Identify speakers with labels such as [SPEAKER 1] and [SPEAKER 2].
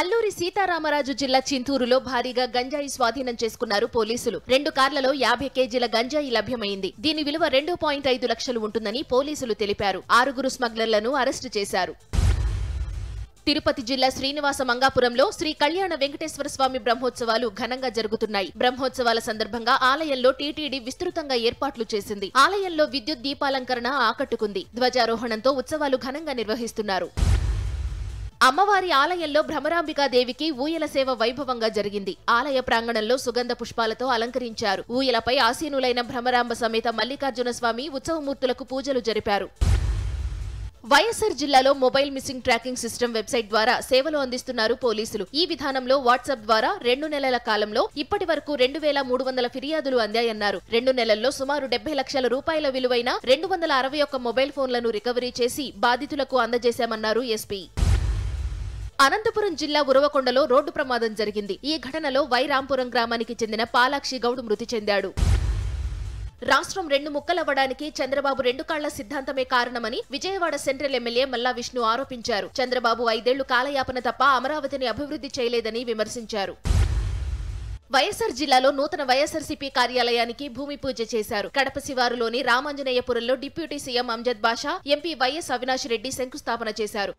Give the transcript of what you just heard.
[SPEAKER 1] అల్లూరి సీతారామరాజు జిల్లా చింతూరులో భారీగా గంజాయి స్వాధీనం చేసుకున్నారు పోలీసులు రెండు కార్లలో యాభై కేజీల గంజాయి లభ్యమైంది దీని విలువ రెండు పాయింట్ ఐదు లక్షలు ఉంటుందని పోలీసులు తెలిపారు ఆరుగురు స్మగ్లర్లను అరెస్టు చేశారు తిరుపతి జిల్లా శ్రీనివాస మంగాపురంలో శ్రీ కళ్యాణ వెంకటేశ్వర స్వామి బ్రహ్మోత్సవాలు ఘనంగా జరుగుతున్నాయి బ్రహ్మోత్సవాల సందర్భంగా ఆలయంలో టీటీడీ విస్తృతంగా ఏర్పాట్లు చేసింది ఆలయంలో విద్యుత్ దీపాలంకరణ ఆకట్టుకుంది ధ్వజారోహణంతో ఉత్సవాలు ఘనంగా నిర్వహిస్తున్నారు అమ్మవారి ఆలయంలో భ్రమరాంబికాదేవికి ఊయల సేవ వైభవంగా జరిగింది ఆలయ ప్రాంగణంలో సుగంధ పుష్పాలతో అలంకరించారు ఊయలపై ఆసీనులైన భ్రమరాంబ సమేత మల్లికార్జున స్వామి ఉత్సవమూర్తులకు పూజలు జరిపారు వైఎస్సార్ జిల్లాలో mobile missing tracking system website ద్వారా సేవలు అందిస్తున్నారు పోలీసులు ఈ విధానంలో వాట్సాప్ ద్వారా రెండు నెలల కాలంలో ఇప్పటి వరకు రెండు వేల మూడు వందల ఫిర్యాదులు అందాయన్నారు రెండు నెలల్లో సుమారు డెబ్బై లక్షల రూపాయల విలువైన రెండు వందల అరవై ఒక్క మొబైల్ ఫోన్లను రికవరీ చేసి బాధితులకు అందజేశామన్నారు ఎస్పీ అనంతపురం జిల్లా ఉరవకొండలో రోడ్డు ప్రమాదం జరిగింది ఈ ఘటనలో వైరాంపురం గ్రామానికి చెందిన పాలాక్షి గౌడ్ మృతి చెందాడు రాష్ట్రం రెండు ముక్కలవ్వడానికి చంద్రబాబు రెండు కాళ్ల సిద్ధాంతమే కారణమని విజయవాడ సెంట్రల్ ఎమ్మెల్యే మల్లా విష్ణు ఆరోపించారు చంద్రబాబు ఐదేళ్లు కాలయాపన తప్ప అమరావతిని అభివృద్ధి చేయలేదని విమర్శించారు వైఎస్సార్ జిల్లాలో నూతన వైఎస్సార్సీపీ కార్యాలయానికి భూమి పూజ చేశారు కడప శివారులోని రామాంజనేయపురంలో deputy CM Amjad Basha MP YS Avinash Reddy శంకుస్థాపన చేశారు